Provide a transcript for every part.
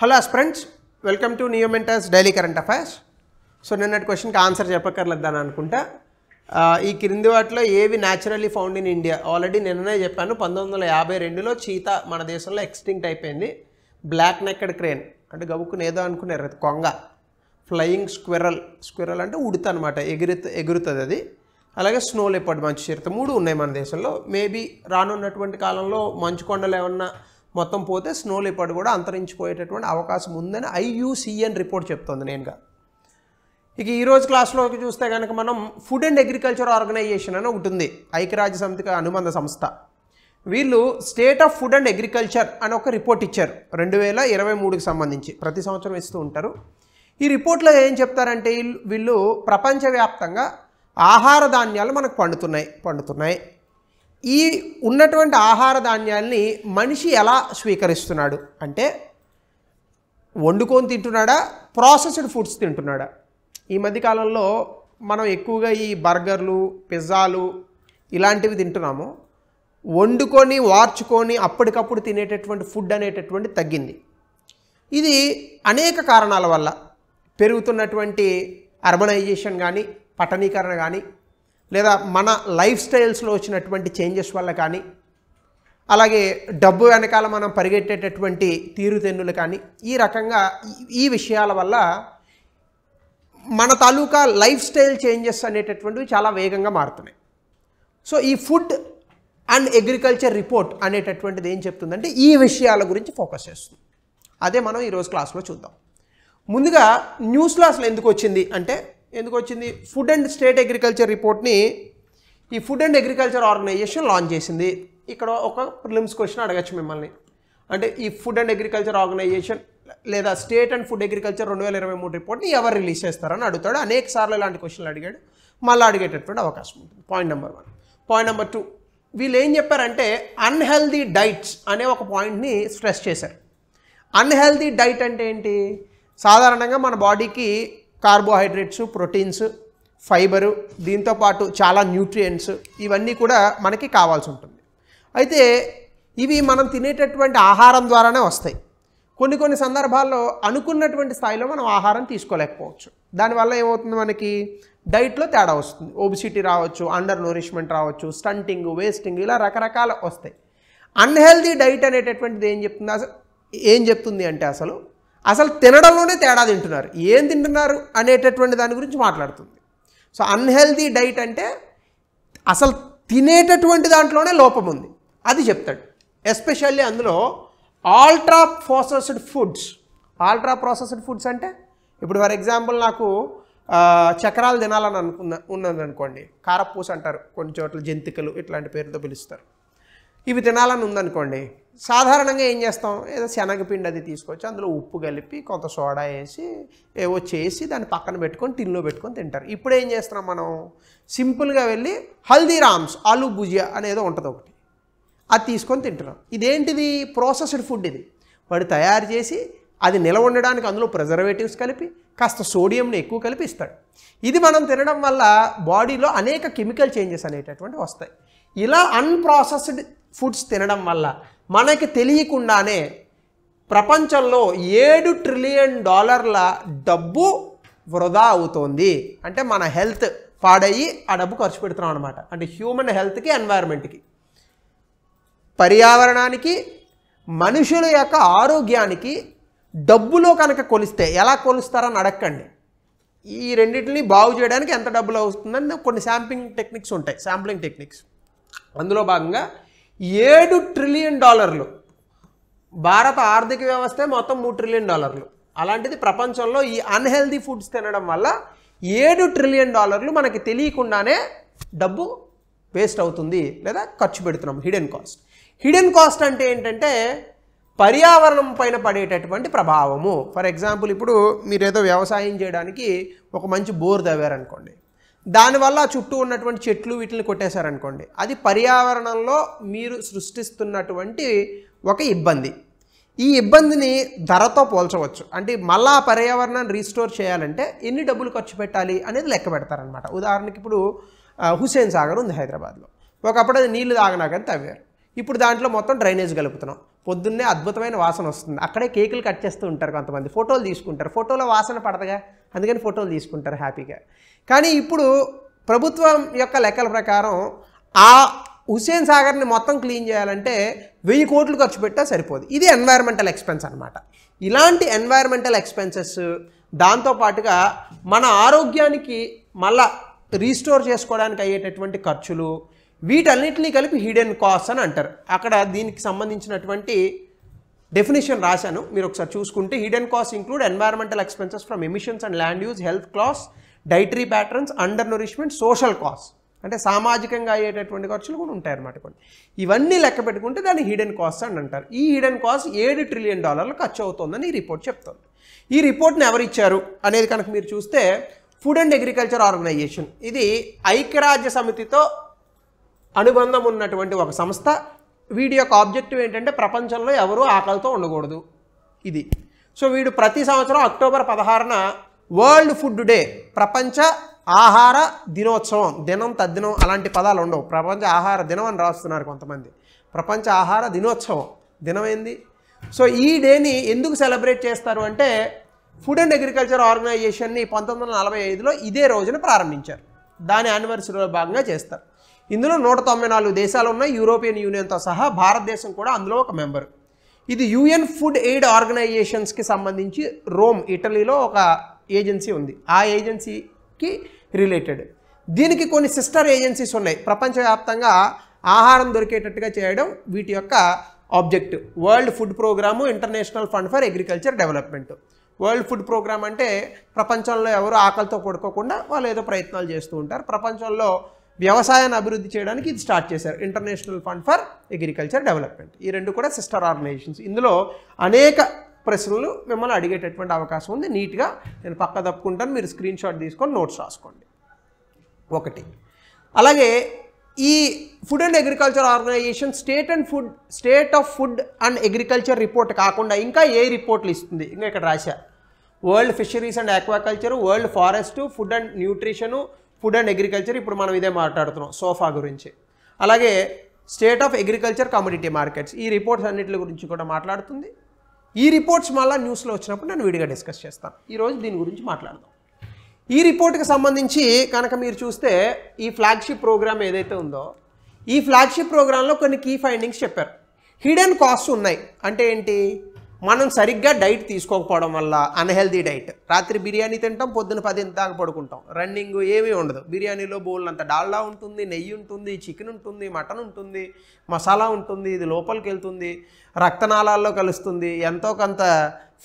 hello friends welcome to Mentors daily current affairs so నిన్నటి క్వశ్చన్కి answer చెప్పక్కర్లేదని అనుకుంటా ఈ క్రింది వాటిలో ఏవి naturally found in India already నిన్ననే చెప్పాను పంతొమ్మిది వందల యాభై రెండులో చీత మన దేశంలో ఎక్స్టింక్ట్ అయిపోయింది బ్లాక్ నెక్కడ్ క్రేన్ అంటే గబుక్కుని ఏదో అనుకున్నారు కొంగ ఫ్లయింగ్ స్క్విరల్ స్క్విరల్ అంటే ఉడుత అనమాట ఎగురుత ఎగురుతుంది అది అలాగే స్నో ఎప్పటి మంచు చిరుత మూడు ఉన్నాయి మన దేశంలో మేబీ రానున్నటువంటి కాలంలో మంచు కొండలు ఏమన్నా మొత్తం పోతే స్నో లిపర్డ్ కూడా అంతరించిపోయేటటువంటి అవకాశం ఉందని ఐయుసిఎన్ రిపోర్ట్ చెప్తోంది నేనుగా ఇక ఈరోజు క్లాస్లోకి చూస్తే కనుక మనం ఫుడ్ అండ్ అగ్రికల్చర్ ఆర్గనైజేషన్ అని ఒకటి ఉంది ఐక్యరాజ్య సమితికి అనుబంధ సంస్థ వీళ్ళు state of food and agriculture అని ఒక రిపోర్ట్ ఇచ్చారు రెండు వేల ఇరవై మూడుకి సంబంధించి ప్రతి సంవత్సరం ఇస్తూ ఉంటారు ఈ రిపోర్ట్లో ఏం చెప్తారంటే వీళ్ళు ప్రపంచవ్యాప్తంగా ఆహార ధాన్యాలు మనకు పండుతున్నాయి పండుతున్నాయి ఈ ఉన్నటువంటి ఆహార ధాన్యాల్ని మనిషి ఎలా స్వీకరిస్తున్నాడు అంటే వండుకొని తింటున్నాడా ప్రాసెస్డ్ ఫుడ్స్ తింటున్నాడా ఈ మధ్యకాలంలో మనం ఎక్కువగా ఈ బర్గర్లు పిజ్జాలు ఇలాంటివి తింటున్నాము వండుకొని వార్చుకొని అప్పటికప్పుడు తినేటటువంటి ఫుడ్ అనేటటువంటి తగ్గింది ఇది అనేక కారణాల వల్ల పెరుగుతున్నటువంటి అర్బనైజేషన్ కానీ పట్టణీకరణ కానీ లేదా మన లైఫ్ స్టైల్స్లో వచ్చినటువంటి చేంజెస్ వల్ల కానీ అలాగే డబ్బు వెనకాల మనం పరిగెట్టేటటువంటి తీరుతెన్నులు కానీ ఈ రకంగా ఈ విషయాల వల్ల మన తాలూకా లైఫ్ స్టైల్ చేంజెస్ అనేటటువంటివి చాలా వేగంగా మారుతున్నాయి సో ఈ ఫుడ్ అండ్ అగ్రికల్చర్ రిపోర్ట్ అనేటటువంటిది ఏం చెప్తుందంటే ఈ విషయాల గురించి ఫోకస్ చేస్తుంది అదే మనం ఈరోజు క్లాస్లో చూద్దాం ముందుగా న్యూస్ అసలు ఎందుకు వచ్చింది అంటే ఎందుకు వచ్చింది ఫుడ్ అండ్ స్టేట్ అగ్రికల్చర్ రిపోర్ట్ని ఈ food and agriculture organisation launch చేసింది ఇక్కడ ఒక ప్రిలిమ్స్ క్వశ్చన్ అడగచ్చు మిమ్మల్ని అంటే ఈ ఫుడ్ అండ్ అగ్రికల్చర్ ఆర్గనైజేషన్ లేదా స్టేట్ అండ్ ఫుడ్ అగ్రికల్చర్ రెండు వేల ఇరవై మూడు రిపోర్ట్ని ఎవరు రిలీజ్ చేస్తారని అడుగుతాడు అనేక సార్లు ఇలాంటి క్వశ్చన్లు అడిగాడు మళ్ళీ అడిగేటటువంటి అవకాశం ఉంటుంది point number one point number two వీళ్ళు ఏం చెప్పారంటే అన్హెల్దీ డైట్స్ అనే ఒక పాయింట్ని స్ట్రెస్ చేశారు అన్హెల్దీ డైట్ అంటే ఏంటి సాధారణంగా మన బాడీకి కార్బోహైడ్రేట్స్ ప్రోటీన్స్ ఫైబరు దీంతోపాటు చాలా న్యూట్రియంట్స్ ఇవన్నీ కూడా మనకి కావాల్సి ఉంటుంది అయితే ఇవి మనం తినేటటువంటి ఆహారం ద్వారానే వస్తాయి కొన్ని కొన్ని సందర్భాల్లో అనుకున్నటువంటి స్థాయిలో మనం ఆహారం తీసుకోలేకపోవచ్చు దానివల్ల ఏమవుతుంది మనకి డైట్లో తేడా వస్తుంది ఓబిసిటీ రావచ్చు అండర్ నోరిష్మెంట్ రావచ్చు స్టంటింగ్ వేస్టింగ్ ఇలా రకరకాల వస్తాయి అన్హెల్దీ డైట్ అనేటటువంటిది ఏం చెప్తుంది అసలు ఏం చెప్తుంది అంటే అసలు అసలు తినడంలోనే తేడా తింటున్నారు ఏం తింటున్నారు అనేటటువంటి దాని గురించి మాట్లాడుతుంది సో అన్హెల్దీ డైట్ అంటే అసలు తినేటటువంటి దాంట్లోనే లోపం ఉంది అది చెప్తాడు ఎస్పెషల్లీ అందులో ultra processed foods ultra processed foods అంటే ఇప్పుడు ఫర్ ఎగ్జాంపుల్ నాకు చక్రాలు తినాలని అనుకున్న ఉన్నది అనుకోండి కారపూస అంటారు కొన్ని చోట్ల జంతికలు ఇట్లాంటి పేరుతో పిలుస్తారు ఇవి తినాలని ఉందనుకోండి సాధారణంగా ఏం చేస్తాం ఏదో శనగపిండి అది తీసుకొచ్చి అందులో ఉప్పు కలిపి కొంత సోడా వేసి ఏవో చేసి దాన్ని పక్కన పెట్టుకొని టిన్లో పెట్టుకొని తింటారు ఇప్పుడు ఏం చేస్తున్నాం మనం సింపుల్గా వెళ్ళి హల్దీరామ్స్ ఆలు భుజియా అనేదో ఉంటుంది ఒకటి అది తీసుకొని తింటున్నాం ఇదేంటిది ప్రాసెస్డ్ ఫుడ్ ఇది వాడు తయారు చేసి అది నిలవ ఉండడానికి అందులో ప్రిజర్వేటివ్స్ కలిపి కాస్త సోడియంని ఎక్కువ కలిపి ఇస్తాడు ఇది మనం తినడం వల్ల బాడీలో అనేక కెమికల్ చేంజెస్ అనేటటువంటి వస్తాయి ఇలా అన్ప్రాసెస్డ్ ఫుడ్స్ తినడం వల్ల మనకి తెలియకుండానే ప్రపంచంలో ఏడు ట్రిలియన్ డాలర్ల డబ్బు వృధా అవుతోంది అంటే మన హెల్త్ పాడయ్యి ఆ డబ్బు ఖర్చు పెడుతున్నాం అనమాట అంటే హ్యూమన్ హెల్త్కి ఎన్వైర్మెంట్కి పర్యావరణానికి మనుషుల యొక్క ఆరోగ్యానికి డబ్బులో కనుక కొలిస్తే ఎలా కొలుస్తారని అడగండి ఈ రెండింటిని బాగు చేయడానికి ఎంత డబ్బులు అవుతుందని కొన్ని శాంప్లింగ్ టెక్నిక్స్ ఉంటాయి శాంప్లింగ్ టెక్నిక్స్ అందులో భాగంగా ఏడు ట్రిలియన్ డాలర్లు భారత ఆర్థిక వ్యవస్థే మొత్తం మూడు ట్రిలియన్ డాలర్లు అలాంటిది ప్రపంచంలో ఈ అన్హెల్దీ ఫుడ్స్ తినడం వల్ల ఏడు ట్రిలియన్ డాలర్లు మనకి తెలియకుండానే డబ్బు వేస్ట్ అవుతుంది లేదా ఖర్చు పెడుతున్నాం హిడెన్ కాస్ట్ హిడెన్ కాస్ట్ అంటే ఏంటంటే పర్యావరణం పైన పడేటటువంటి ప్రభావము ఫర్ ఎగ్జాంపుల్ ఇప్పుడు మీరు ఏదో వ్యవసాయం చేయడానికి ఒక మంచి బోర్ తవ్వారనుకోండి దానివల్ల చుట్టూ ఉన్నటువంటి చెట్లు వీటిని కొట్టేశారనుకోండి అది పర్యావరణంలో మీరు సృష్టిస్తున్నటువంటి ఒక ఇబ్బంది ఈ ఇబ్బందిని ధరతో పోల్చవచ్చు అంటే మళ్ళా పర్యావరణాన్ని రీస్టోర్ చేయాలంటే ఎన్ని డబ్బులు ఖర్చు పెట్టాలి అనేది లెక్క పెడతారనమాట ఉదాహరణకి ఇప్పుడు హుసేన్ సాగర్ ఉంది హైదరాబాద్లో ఒకప్పుడు అది నీళ్లు తాగనాకని కానీ తవ్వారు ఇప్పుడు దాంట్లో మొత్తం డ్రైనేజ్ కలుపుతున్నాం పొద్దున్నే అద్భుతమైన వాసన వస్తుంది అక్కడే కేకులు కట్ చేస్తూ ఉంటారు కొంతమంది ఫోటోలు తీసుకుంటారు ఫోటోలో వాసన పడదుగా అందుకని ఫోటోలు తీసుకుంటారు హ్యాపీగా కానీ ఇప్పుడు ప్రభుత్వం యొక్క లెక్కల ప్రకారం ఆ హుసేన్ సాగర్ని మొత్తం క్లీన్ చేయాలంటే వెయ్యి కోట్లు ఖర్చు పెట్టా సరిపోదు ఇది ఎన్వైర్మెంటల్ ఎక్స్పెన్స్ అనమాట ఇలాంటి ఎన్వైర్మెంటల్ ఎక్స్పెన్సెస్ దాంతోపాటుగా మన ఆరోగ్యానికి మళ్ళా రీస్టోర్ చేసుకోవడానికి అయ్యేటటువంటి ఖర్చులు వీటన్నిటినీ కలిపి హిడెన్ కాస్ట్ అని అంటారు అక్కడ దీనికి సంబంధించినటువంటి డెఫినేషన్ రాశాను మీరు ఒకసారి చూసుకుంటే hidden cost include environmental expenses from emissions and land use health class dietary patterns undernourishment social cost అంటే సామాజికంగా అయ్యేటటువంటి ఖర్చులు కూడా ఉంటాయన్నమాట కొన్ని ఇవన్నీ లెక్క పెట్టుకుంటే దాన్ని హిడెన్ కాస్ట్ అని అంటారు ఈ హిడెన్ కాస్ట్ ఏడు ట్రిలియన్ డాలర్లు ఖర్చు అవుతుందని ఈ రిపోర్ట్ చెప్తుంది ఈ రిపోర్ట్ని ఎవరు ఇచ్చారు అనేది కనుక మీరు చూస్తే ఫుడ్ అండ్ అగ్రికల్చర్ ఆర్గనైజేషన్ ఇది ఐక్యరాజ్య సమితితో అనుబంధం ఉన్నటువంటి ఒక సంస్థ వీడి యొక్క ఆబ్జెక్టివ్ ఏంటంటే ప్రపంచంలో ఎవరూ ఆకలితో ఉండకూడదు ఇది సో వీడు ప్రతి సంవత్సరం అక్టోబర్ పదహారున వరల్డ్ ఫుడ్ డే ప్రపంచ ఆహార దినోత్సవం దినం తద్దినం అలాంటి పదాలు ఉండవు ప్రపంచ ఆహార దినం అని రాస్తున్నారు కొంతమంది ప్రపంచ ఆహార దినోత్సవం దినమైంది సో ఈ డేని ఎందుకు సెలబ్రేట్ చేస్తారు అంటే ఫుడ్ అండ్ అగ్రికల్చర్ ఆర్గనైజేషన్ని పంతొమ్మిది వందల నలభై ఐదులో ఇదే రోజున ప్రారంభించారు దాని యానివర్సరీలో భాగంగా చేస్తారు ఇందులో నూట తొంభై నాలుగు దేశాలు ఉన్నాయి యూరోపియన్ యూనియన్తో సహా భారతదేశం కూడా అందులో ఒక మెంబర్ ఇది యుఎన్ ఫుడ్ ఎయిడ్ ఆర్గనైజేషన్స్కి సంబంధించి రోమ్ ఇటలీలో ఒక ఏజెన్సీ ఉంది ఆ ఏజెన్సీకి రిలేటెడ్ దీనికి కొన్ని సిస్టర్ ఏజెన్సీస్ ఉన్నాయి ప్రపంచవ్యాప్తంగా ఆహారం దొరికేటట్టుగా చేయడం వీటి యొక్క object world food programme international fund for agriculture development world food programme అంటే ప్రపంచంలో ఎవరు ఆకలితో పడుకోకుండా వాళ్ళు ఏదో ప్రయత్నాలు చేస్తూ ఉంటారు ప్రపంచంలో వ్యవసాయాన్ని అభివృద్ధి చేయడానికి ఇది స్టార్ట్ చేశారు international fund for agriculture development ఈ రెండు కూడా సిస్టర్ ఆర్గనైజేషన్స్ ఇందులో అనేక ప్రశ్నలు మిమ్మల్ని అడిగేటటువంటి అవకాశం ఉంది నీట్గా నేను పక్క తప్పుకుంటాను మీరు స్క్రీన్ షాట్ తీసుకొని నోట్స్ రాసుకోండి ఒకటి అలాగే ఈ food and agriculture organisation state and food state of food and agriculture report కాకుండా ఇంకా ఏ రిపోర్ట్లు ఇస్తుంది ఇంకా ఇక్కడ రాశా world fisheries and aquaculture world forest food and nutrition food and agriculture ఇప్పుడు మనం ఇదే మాట్లాడుతున్నాం సోఫా గురించి అలాగే state of agriculture community markets ఈ రిపోర్ట్స్ అన్నింటి గురించి కూడా మాట్లాడుతుంది ఈ రిపోర్ట్స్ మళ్ళీ న్యూస్లో వచ్చినప్పుడు నేను విడిగా డిస్కస్ చేస్తాను ఈరోజు దీని గురించి మాట్లాడదాం ఈ రిపోర్ట్కి సంబంధించి కనుక మీరు చూస్తే ఈ ఫ్లాగ్షిప్ ప్రోగ్రామ్ ఏదైతే ఉందో ఈ ఫ్లాగ్షిప్ ప్రోగ్రాంలో కొన్ని కీ ఫైండింగ్స్ చెప్పారు హిడెన్ కాస్ట్ ఉన్నాయి అంటే ఏంటి మనం సరిగ్గా డైట్ తీసుకోకపోవడం వల్ల అన్హెల్దీ డైట్ రాత్రి బిర్యానీ తింటాం పొద్దున పది దాకా పడుకుంటాం రన్నింగ్ ఏమీ ఉండదు బిర్యానీలో బోల్నంత డాల్డా ఉంటుంది నెయ్యి ఉంటుంది చికెన్ ఉంటుంది మటన్ ఉంటుంది మసాలా ఉంటుంది ఇది లోపలికి వెళ్తుంది రక్తనాళాల్లో కలుస్తుంది ఎంతో కొంత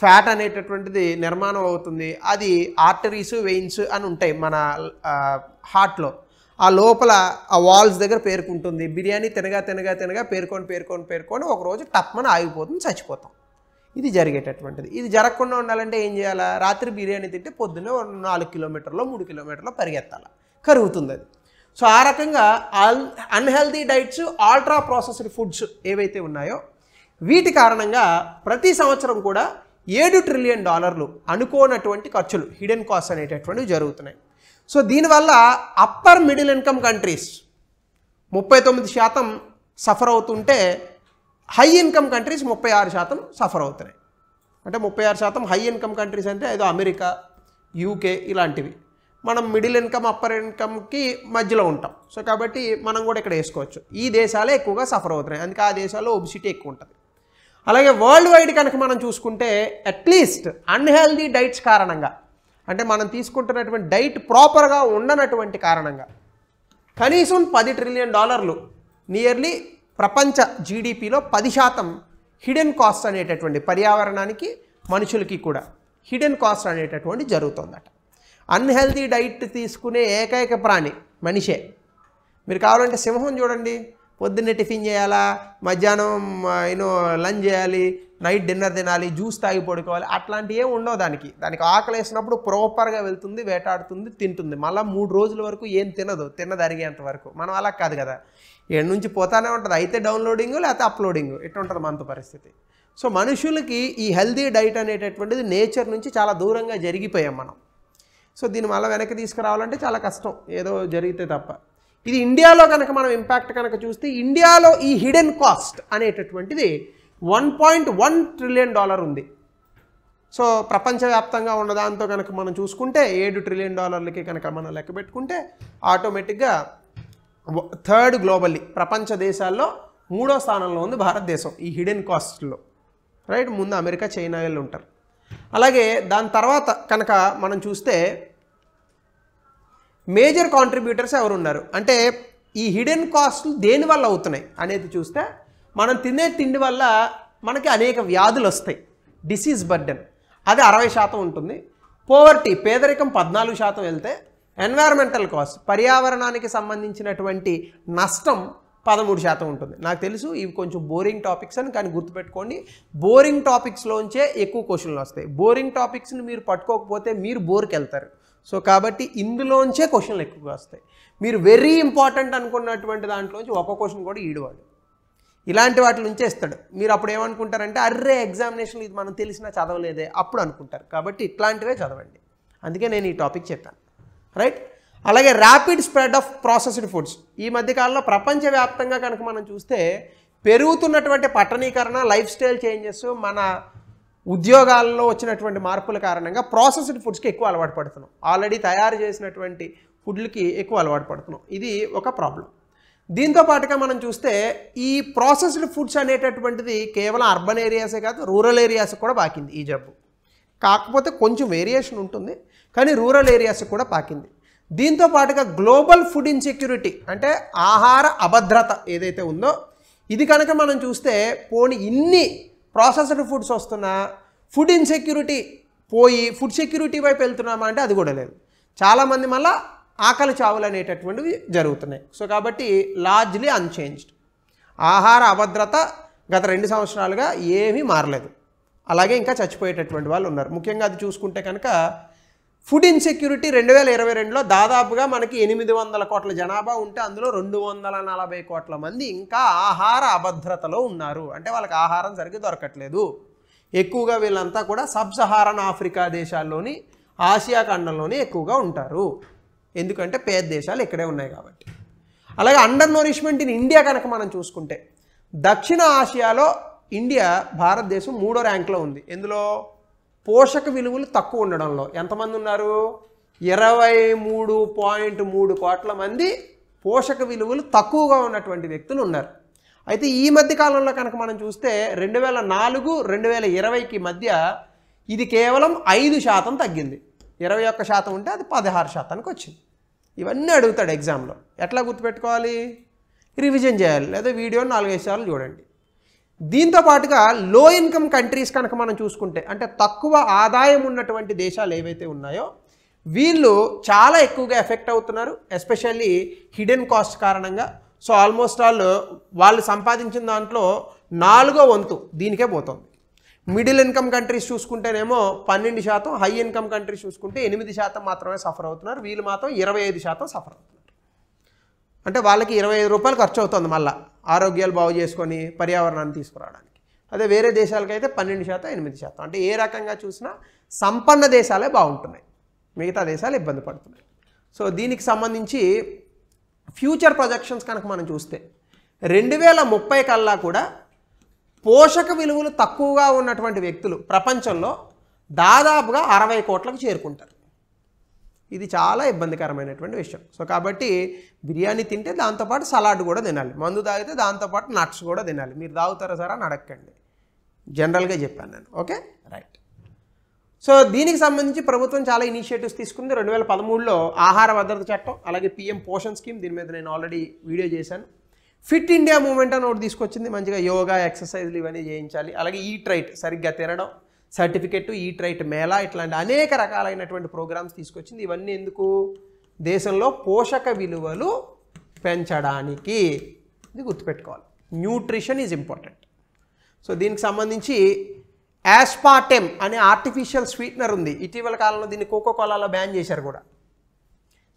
ఫ్యాట్ అనేటటువంటిది నిర్మాణం అవుతుంది అది ఆర్టరీస్ వెయిన్స్ అని ఉంటాయి మన హార్ట్లో ఆ లోపల ఆ వాల్స్ దగ్గర పేర్కొంటుంది బిర్యానీ తినగా తినగా తినగా పేర్కొని పేర్కొని పేర్కొని ఒకరోజు టప్మని ఆగిపోతుంది చచ్చిపోతాం ఇది జరిగేటటువంటిది ఇది జరగకుండా ఉండాలంటే ఏం చేయాలా రాత్రి బిర్యానీ తింటే పొద్దున్నే నాలుగు కిలోమీటర్లో మూడు కిలోమీటర్లో పరిగెత్తాలి కరుగుతుంది అది సో ఆ రకంగా all unhealthy diets ultra processed foods ఏవైతే ఉన్నాయో వీటి కారణంగా ప్రతి సంవత్సరం కూడా ఏడు ట్రిలియన్ డాలర్లు అనుకోనటువంటి ఖర్చులు హిడెన్ కాస్ట్ అనేటటువంటివి జరుగుతున్నాయి సో దీనివల్ల అప్పర్ మిడిల్ ఇన్కమ్ కంట్రీస్ ముప్పై తొమ్మిది శాతం సఫర్ అవుతుంటే హై ఇన్కమ్ కంట్రీస్ ముప్పై ఆరు శాతం సఫర్ అవుతున్నాయి అంటే ముప్పై ఆరు శాతం హై ఇన్కమ్ కంట్రీస్ అంటే ఏదో అమెరికా యూకే ఇలాంటివి మనం మిడిల్ ఇన్కమ్ అప్పర్ ఇన్కమ్కి మధ్యలో ఉంటాం సో కాబట్టి మనం కూడా ఇక్కడ వేసుకోవచ్చు ఈ దేశాలే ఎక్కువగా సఫర్ అవుతున్నాయి అందుకే ఆ దేశాల్లో ఒబిసిటీ ఎక్కువ ఉంటుంది అలాగే వరల్డ్ వైడ్ కనుక మనం చూసుకుంటే అట్లీస్ట్ అన్హెల్దీ డైట్స్ కారణంగా అంటే మనం తీసుకుంటున్నటువంటి డైట్ ప్రాపర్గా ఉండనటువంటి కారణంగా కనీసం పది ట్రిలియన్ డాలర్లు నియర్లీ ప్రపంచ జీడిపిలో పది శాతం హిడెన్ కాస్ట్ అనేటటువంటి పర్యావరణానికి మనుషులకి కూడా హిడెన్ కాస్ట్ అనేటటువంటి జరుగుతుందట అన్హెల్దీ డైట్ తీసుకునే ఏకైక ప్రాణి మనిషే మీరు కావాలంటే సింహం చూడండి పొద్దున్నే టిఫిన్ చేయాలా మధ్యాహ్నం యూనో లంచ్ చేయాలి నైట్ డిన్నర్ తినాలి జ్యూస్ తాగి పడుకోవాలి అట్లాంటివి ఏమి ఉండవు దానికి దానికి ఆకలి వేసినప్పుడు ప్రాపర్గా వెళ్తుంది వేటాడుతుంది తింటుంది మళ్ళీ మూడు రోజుల వరకు ఏం తినదు తినదరిగేంత వరకు మనం అలా కాదు కదా ఏడు నుంచి పోతానే ఉంటుంది అయితే డౌన్లోడింగ్ లేకపోతే అప్లోడింగ్ ఉంటుంది మనతో పరిస్థితి సో మనుషులకి ఈ హెల్దీ డైట్ అనేటటువంటిది నేచర్ నుంచి చాలా దూరంగా జరిగిపోయాం మనం సో దీని మళ్ళీ వెనక్కి తీసుకురావాలంటే చాలా కష్టం ఏదో జరిగితే తప్ప ఇది ఇండియాలో కనుక మనం ఇంపాక్ట్ కనుక చూస్తే ఇండియాలో ఈ హిడెన్ కాస్ట్ అనేటటువంటిది one point one trillion dollar ఉంది సో ప్రపంచవ్యాప్తంగా ఉన్న దాంతో కనుక మనం చూసుకుంటే ఏడు ట్రిలియన్ డాలర్లకి కనుక మనం లెక్క పెట్టుకుంటే ఆటోమేటిక్గా థర్డ్ గ్లోబల్లీ ప్రపంచ దేశాల్లో మూడో స్థానంలో ఉంది భారతదేశం ఈ హిడెన్ కాస్ట్లో రైట్ ముందు అమెరికా చైనా వాళ్ళు ఉంటారు అలాగే దాని తర్వాత కనుక మనం చూస్తే మేజర్ కాంట్రిబ్యూటర్స్ ఎవరు ఉన్నారు అంటే ఈ హిడెన్ కాస్ట్లు దేనివల్ల అవుతున్నాయి అనేది చూస్తే మనం తినే తిండి వల్ల మనకి అనేక వ్యాధులు వస్తాయి డిసీజ్ బర్డెన్ అది అరవై శాతం ఉంటుంది పోవర్టీ పేదరికం పద్నాలుగు శాతం వెళ్తే ఎన్వైరన్మెంటల్ కాస్ట్ పర్యావరణానికి సంబంధించినటువంటి నష్టం పదమూడు శాతం ఉంటుంది నాకు తెలుసు ఇవి కొంచెం బోరింగ్ టాపిక్స్ అని కానీ గుర్తుపెట్టుకోండి బోరింగ్ టాపిక్స్లోంచే ఎక్కువ క్వశ్చన్లు వస్తాయి బోరింగ్ టాపిక్స్ని మీరు పట్టుకోకపోతే మీరు బోర్కి వెళ్తారు సో కాబట్టి ఇందులోంచే క్వశ్చన్లు ఎక్కువగా వస్తాయి మీరు వెరీ ఇంపార్టెంట్ అనుకున్నటువంటి దాంట్లోంచి ఒక్క క్వశ్చన్ కూడా ఈడవాడు ఇలాంటి వాటి నుంచే ఇస్తాడు మీరు అప్పుడు ఏమనుకుంటారంటే అర్రే ఎగ్జామినేషన్ ఇది మనం తెలిసినా చదవలేదే అప్పుడు అనుకుంటారు కాబట్టి ఇట్లాంటివే చదవండి అందుకే నేను ఈ టాపిక్ చెప్పాను రైట్ అలాగే rapid spread of processed foods ఈ మధ్యకాలంలో ప్రపంచవ్యాప్తంగా కనుక మనం చూస్తే పెరుగుతున్నటువంటి పట్టణీకరణ లైఫ్ స్టైల్ చేంజెస్ మన ఉద్యోగాల్లో వచ్చినటువంటి మార్పుల కారణంగా ప్రాసెస్డ్ ఫుడ్స్కి ఎక్కువ అలవాటు పడుతున్నాం ఆల్రెడీ తయారు చేసినటువంటి ఫుడ్లకి ఎక్కువ అలవాటు పడుతున్నాం ఇది ఒక ప్రాబ్లం దీంతో పాటుగా మనం చూస్తే ఈ ప్రాసెస్డ్ ఫుడ్స్ అనేటటువంటిది కేవలం అర్బన్ ఏరియాసే కాదు రూరల్ ఏరియాస్ కూడా పాకింది ఈ జబ్బు కాకపోతే కొంచెం వేరియేషన్ ఉంటుంది కానీ రూరల్ ఏరియాస్ కూడా పాకింది దీంతో పాటుగా గ్లోబల్ ఫుడ్ ఇన్సెక్యూరిటీ అంటే ఆహార అభద్రత ఏదైతే ఉందో ఇది కనుక మనం చూస్తే పోని ఇన్ని ప్రాసెస్డ్ ఫుడ్స్ వస్తున్నా ఫుడ్ ఇన్సెక్యూరిటీ పోయి ఫుడ్ సెక్యూరిటీ వైపు వెళ్తున్నామా అంటే అది కూడా లేదు చాలామంది మళ్ళీ ఆకలి చావులు అనేటటువంటివి జరుగుతున్నాయి సో కాబట్టి లార్జ్లీ అన్చేంజ్డ్ ఆహార అభద్రత గత రెండు సంవత్సరాలుగా ఏమీ మారలేదు అలాగే ఇంకా చచ్చిపోయేటటువంటి వాళ్ళు ఉన్నారు ముఖ్యంగా అది చూసుకుంటే కనుక ఫుడ్ ఇన్సెక్యూరిటీ రెండు వేల ఇరవై రెండులో దాదాపుగా మనకి ఎనిమిది వందల కోట్ల జనాభా ఉంటే అందులో రెండు వందల నలభై కోట్ల మంది ఇంకా ఆహార అభద్రతలో ఉన్నారు అంటే వాళ్ళకి ఆహారం సరిగ్గా దొరకట్లేదు ఎక్కువగా వీళ్ళంతా కూడా సబ్ సహారన్ ఆఫ్రికా దేశాల్లోని ఆసియా ఖండంలోనే ఎక్కువగా ఉంటారు ఎందుకంటే పేద దేశాలు ఇక్కడే ఉన్నాయి కాబట్టి అలాగే అండర్ నోరిష్మెంట్ ఇన్ ఇండియా కనుక మనం చూసుకుంటే దక్షిణ ఆసియాలో ఇండియా భారతదేశం మూడో ర్యాంక్లో ఉంది ఎందులో పోషక విలువలు తక్కువ ఉండడంలో ఎంతమంది ఉన్నారు ఇరవై మూడు పాయింట్ మూడు కోట్ల మంది పోషక విలువలు తక్కువగా ఉన్నటువంటి వ్యక్తులు ఉన్నారు అయితే ఈ మధ్య కాలంలో కనుక మనం చూస్తే రెండు వేల నాలుగు రెండు వేల ఇరవైకి మధ్య ఇది కేవలం ఐదు శాతం తగ్గింది ఇరవై ఒక్క శాతం ఉంటే అది పదహారు శాతానికి వచ్చింది ఇవన్నీ అడుగుతాడు ఎగ్జామ్లో ఎట్లా గుర్తుపెట్టుకోవాలి రివిజన్ చేయాలి లేదా వీడియో నాలుగైదు సార్లు చూడండి దీంతో పాటుగా లో ఇన్కమ్ కంట్రీస్ కనుక మనం చూసుకుంటే అంటే తక్కువ ఆదాయం ఉన్నటువంటి దేశాలు ఏవైతే ఉన్నాయో వీళ్ళు చాలా ఎక్కువగా ఎఫెక్ట్ అవుతున్నారు ఎస్పెషల్లీ హిడెన్ కాస్ట్ కారణంగా సో ఆల్మోస్ట్ ఆల్ వాళ్ళు సంపాదించిన దాంట్లో నాలుగో వంతు దీనికే పోతుంది మిడిల్ ఇన్కమ్ కంట్రీస్ చూసుకుంటేనేమో పన్నెండు శాతం హై ఇన్కమ్ కంట్రీస్ చూసుకుంటే ఎనిమిది శాతం మాత్రమే సఫర్ అవుతున్నారు వీళ్ళు మాత్రం ఇరవై ఐదు శాతం సఫర్ అవుతున్నారు అంటే వాళ్ళకి ఇరవై ఐదు రూపాయలు ఖర్చు అవుతుంది మళ్ళీ ఆరోగ్యాలు బాగు చేసుకొని పర్యావరణాన్ని తీసుకురావడానికి అదే వేరే దేశాలకైతే పన్నెండు శాతం ఎనిమిది శాతం అంటే ఏ రకంగా చూసినా సంపన్న దేశాలే బాగుంటున్నాయి మిగతా దేశాలు ఇబ్బంది పడుతున్నాయి సో దీనికి సంబంధించి ఫ్యూచర్ ప్రొజెక్షన్స్ కనుక మనం చూస్తే రెండు వేల ముప్పై కల్లా కూడా పోషక విలువలు తక్కువగా ఉన్నటువంటి వ్యక్తులు ప్రపంచంలో దాదాపుగా అరవై కోట్లకు చేరుకుంటారు ఇది చాలా ఇబ్బందికరమైనటువంటి విషయం సో కాబట్టి బిర్యానీ తింటే దాంతోపాటు సలాడ్ కూడా తినాలి మందు తాగితే దాంతోపాటు నట్స్ కూడా తినాలి మీరు తాగుతారా సరే అని అడగండి జనరల్గా చెప్పాను నేను ఓకే రైట్ సో దీనికి సంబంధించి ప్రభుత్వం చాలా ఇనిషియేటివ్స్ తీసుకుంది రెండు వేల పదమూడులో ఆహార భద్రత చట్టం అలాగే పిఎం పోషన్ స్కీమ్ దీని మీద నేను ఆల్రెడీ వీడియో చేశాను ఫిట్ ఇండియా మూమెంట్ అని ఒకటి తీసుకొచ్చింది మంచిగా యోగా ఎక్సర్సైజ్లు ఇవన్నీ చేయించాలి అలాగే ఈ ట్రైట్ సరిగ్గా తినడం సర్టిఫికెట్ ఈ ట్రైట్ మేళ ఇట్లాంటి అనేక రకాలైనటువంటి ప్రోగ్రామ్స్ తీసుకొచ్చింది ఇవన్నీ ఎందుకు దేశంలో పోషక విలువలు పెంచడానికి ఇది గుర్తుపెట్టుకోవాలి న్యూట్రిషన్ ఈజ్ ఇంపార్టెంట్ సో దీనికి సంబంధించి యాస్పాటెమ్ అనే ఆర్టిఫిషియల్ స్వీట్నర్ ఉంది ఇటీవల కాలంలో దీన్ని కోకో కోలాలో బ్యాన్ చేశారు కూడా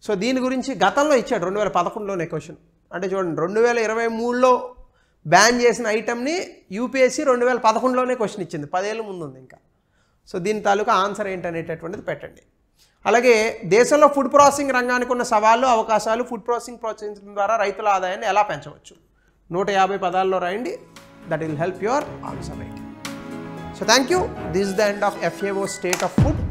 సో దీని గురించి గతంలో ఇచ్చాడు రెండు వేల పదకొండులోనే క్వశ్చన్ అంటే చూడండి రెండు వేల ఇరవై మూడులో బ్యాన్ చేసిన ఐటమ్ని యూపీఎస్సీ రెండు వేల పదకొండులోనే క్వశ్చన్ ఇచ్చింది పదేళ్ళ ముందు ఉంది ఇంకా సో దీని తాలూకా ఆన్సర్ ఏంటనేటటువంటిది పెట్టండి అలాగే దేశంలో ఫుడ్ ప్రాసెసింగ్ రంగానికి ఉన్న సవాళ్ళు అవకాశాలు ఫుడ్ ప్రాసెసింగ్ ప్రోత్సహించడం ద్వారా రైతుల ఆదాయాన్ని ఎలా పెంచవచ్చు నూట యాభై పదాల్లో రాయండి that will help your answer right so thank you this the end of FAO state of food